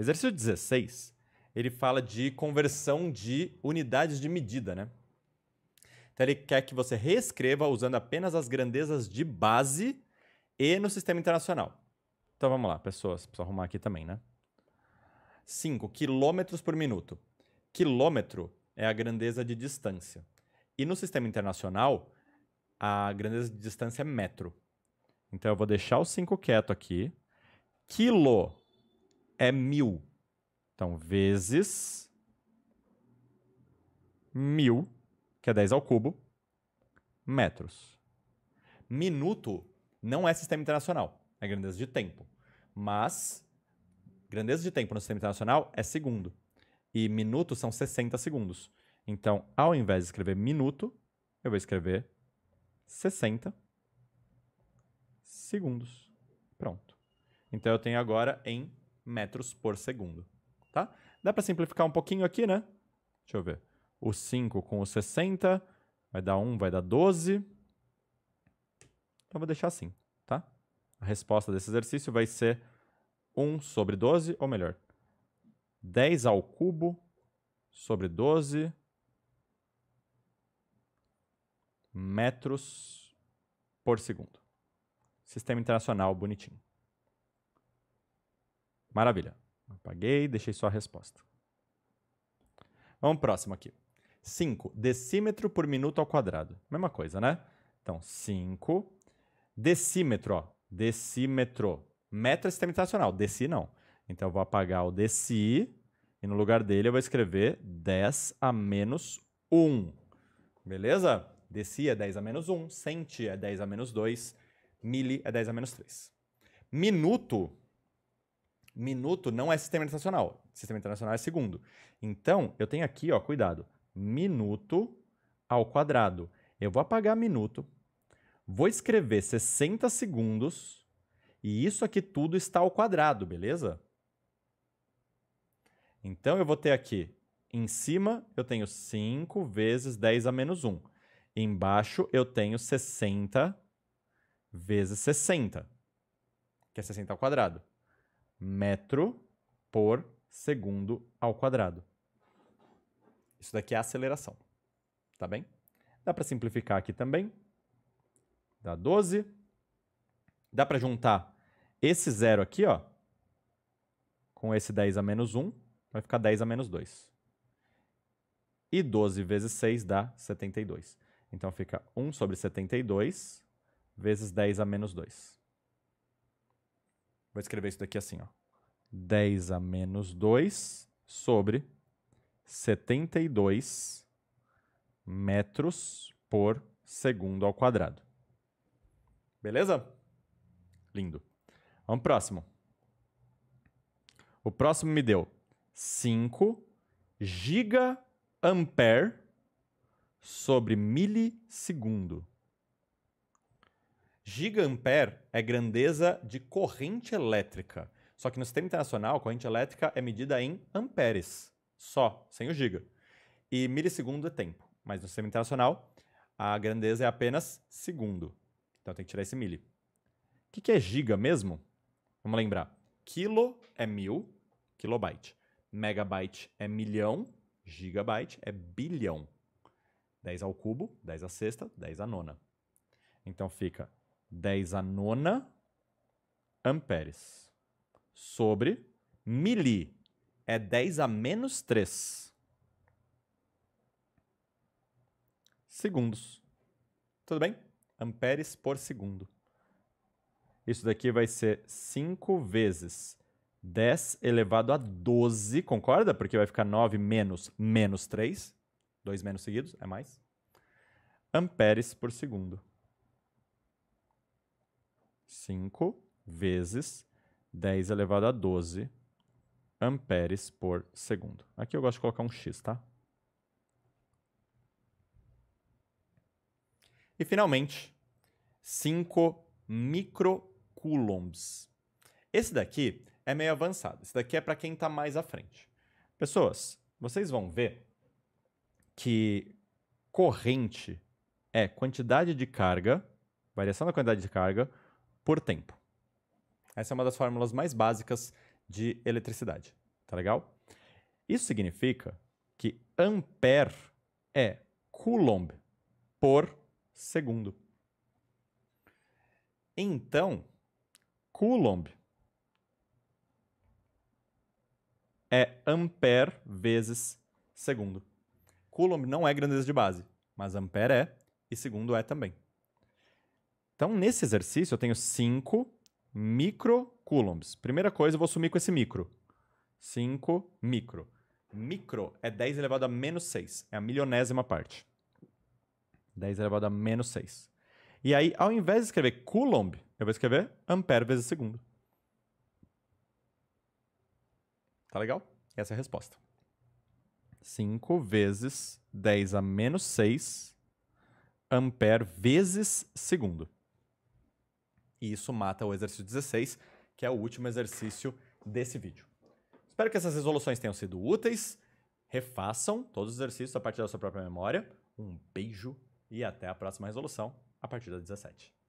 Exercício 16, ele fala de conversão de unidades de medida, né? Então ele quer que você reescreva usando apenas as grandezas de base e no sistema internacional. Então vamos lá, pessoas, preciso arrumar aqui também, né? 5 quilômetros por minuto. Quilômetro é a grandeza de distância. E no sistema internacional, a grandeza de distância é metro. Então eu vou deixar o 5 quieto aqui. Quilo é mil. Então, vezes mil, que é 10 ao cubo, metros. Minuto não é sistema internacional, é grandeza de tempo. Mas grandeza de tempo no sistema internacional é segundo. E minutos são 60 segundos. Então, ao invés de escrever minuto, eu vou escrever 60 segundos. Pronto. Então, eu tenho agora em metros por segundo, tá? Dá para simplificar um pouquinho aqui, né? Deixa eu ver. O 5 com o 60 vai dar 1, vai dar 12. Então vou deixar assim, tá? A resposta desse exercício vai ser 1 sobre 12, ou melhor, 10 ao cubo sobre 12 metros por segundo. Sistema internacional bonitinho. Maravilha. Apaguei, deixei só a resposta. Vamos pro próximo aqui. 5. Decímetro por minuto ao quadrado. Mesma coisa, né? Então, 5. Decímetro, ó. Decímetro. Metro é sistema internacional. Deci não. Então, eu vou apagar o deci e no lugar dele eu vou escrever 10 a menos 1. Beleza? Deci é 10 a menos 1. Centi é 10 a menos 2. Mili é 10 a menos 3. Minuto Minuto não é sistema internacional. Sistema internacional é segundo. Então, eu tenho aqui, ó, cuidado, minuto ao quadrado. Eu vou apagar minuto, vou escrever 60 segundos, e isso aqui tudo está ao quadrado, beleza? Então, eu vou ter aqui, em cima, eu tenho 5 vezes 10 a menos 1. Embaixo, eu tenho 60 vezes 60, que é 60 ao quadrado metro por segundo ao quadrado. Isso daqui é a aceleração. Tá bem? Dá para simplificar aqui também. Dá 12. Dá para juntar esse zero aqui, ó, com esse 10 a menos 1, vai ficar 10 a menos 2. E 12 vezes 6 dá 72. Então fica 1 sobre 72 vezes 10 a menos 2. Vou escrever isso daqui assim, ó. 10 a menos 2 sobre 72 metros por segundo ao quadrado. Beleza? Lindo. Vamos próximo. O próximo me deu 5 giga ampere sobre milissegundo. Gigampere é grandeza de corrente elétrica. Só que no sistema internacional, corrente elétrica é medida em amperes, só, sem o giga. E milissegundo é tempo, mas no sistema internacional a grandeza é apenas segundo. Então tem que tirar esse mili. O que, que é giga mesmo? Vamos lembrar. Quilo é mil, kilobyte. Megabyte é milhão, gigabyte é bilhão. 10 ao cubo, 10 à sexta, 10 à nona. Então fica 10 a nona amperes sobre mili é 10 a menos 3 segundos. Tudo bem? Amperes por segundo. Isso daqui vai ser 5 vezes 10 elevado a 12, concorda? Porque vai ficar 9 menos menos 3, dois menos seguidos, é mais. Amperes por segundo. 5 vezes 10 elevado a 12 amperes por segundo. Aqui eu gosto de colocar um X, tá? E finalmente, 5 microcoulombs. Esse daqui é meio avançado. Esse daqui é para quem está mais à frente. Pessoas, vocês vão ver que corrente é quantidade de carga, variação da quantidade de carga, por tempo. Essa é uma das fórmulas mais básicas de eletricidade, tá legal? Isso significa que ampere é coulomb por segundo. Então, coulomb é ampere vezes segundo. Coulomb não é grandeza de base, mas ampere é e segundo é também. Então, nesse exercício, eu tenho 5 microcoulombs. Primeira coisa, eu vou sumir com esse micro. 5 micro. Micro é 10 elevado a menos 6. É a milionésima parte. 10 elevado a menos 6. E aí, ao invés de escrever coulomb, eu vou escrever ampere vezes segundo. Tá legal? Essa é a resposta. 5 vezes 10 a menos 6 ampere vezes segundo e isso mata o exercício 16, que é o último exercício desse vídeo. Espero que essas resoluções tenham sido úteis. Refaçam todos os exercícios a partir da sua própria memória. Um beijo e até a próxima resolução, a partir da 17.